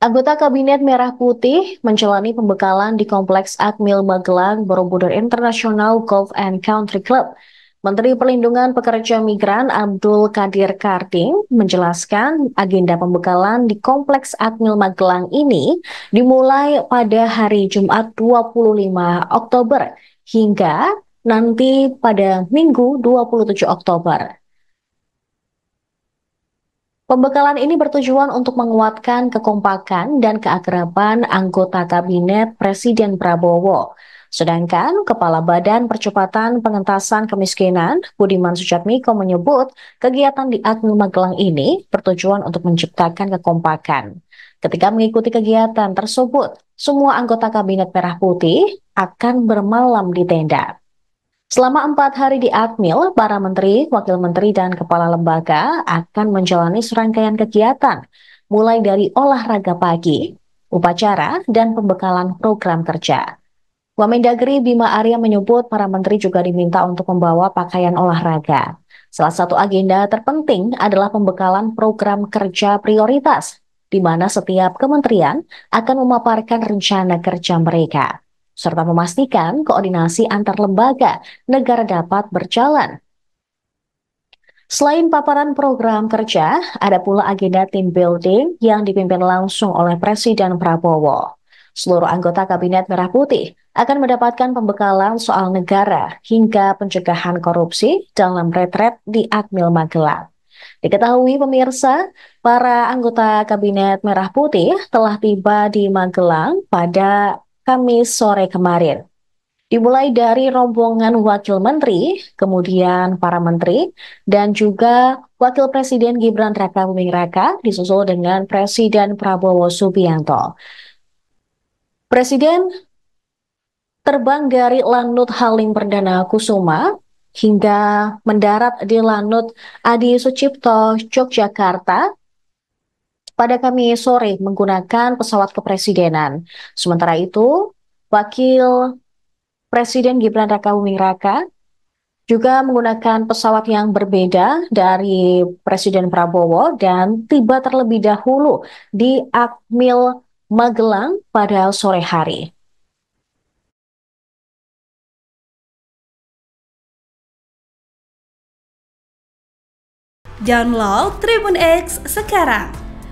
Anggota Kabinet Merah Putih menjalani pembekalan di Kompleks Akmil Magelang Borobudur International Golf and Country Club. Menteri Perlindungan Pekerja Migran Abdul Kadir Karting menjelaskan agenda pembekalan di Kompleks Akmil Magelang ini dimulai pada hari Jumat 25 Oktober hingga nanti pada Minggu 27 Oktober. Pembekalan ini bertujuan untuk menguatkan kekompakan dan keakraban anggota kabinet Presiden Prabowo. Sedangkan Kepala Badan Percepatan Pengentasan Kemiskinan, Budiman Sujatmiko menyebut kegiatan di Agni Magelang ini bertujuan untuk menciptakan kekompakan. Ketika mengikuti kegiatan tersebut, semua anggota Kabinet Merah Putih akan bermalam di tenda. Selama empat hari di Akmil, para menteri, wakil menteri, dan kepala lembaga akan menjalani serangkaian kegiatan, mulai dari olahraga pagi, upacara, dan pembekalan program kerja. Wamendagri Bima Arya menyebut para menteri juga diminta untuk membawa pakaian olahraga. Salah satu agenda terpenting adalah pembekalan program kerja prioritas, di mana setiap kementerian akan memaparkan rencana kerja mereka serta memastikan koordinasi antar lembaga negara dapat berjalan. Selain paparan program kerja, ada pula agenda team building yang dipimpin langsung oleh Presiden Prabowo. Seluruh anggota Kabinet Merah Putih akan mendapatkan pembekalan soal negara hingga pencegahan korupsi dalam retret di Akmil Magelang. Diketahui pemirsa, para anggota Kabinet Merah Putih telah tiba di Magelang pada Kamis sore kemarin. Dimulai dari rombongan Wakil Menteri, kemudian para Menteri, dan juga Wakil Presiden Gibran Raka Buming Raka disusul dengan Presiden Prabowo Subianto. Presiden terbang dari Lanut Halim Perdana Kusuma hingga mendarat di Lanut Adi Sucipto, Yogyakarta pada kami sore menggunakan pesawat kepresidenan. Sementara itu, Wakil Presiden Gibran Raka Buming Raka juga menggunakan pesawat yang berbeda dari Presiden Prabowo dan tiba terlebih dahulu di Akmil Magelang pada sore hari. Download Tribun X sekarang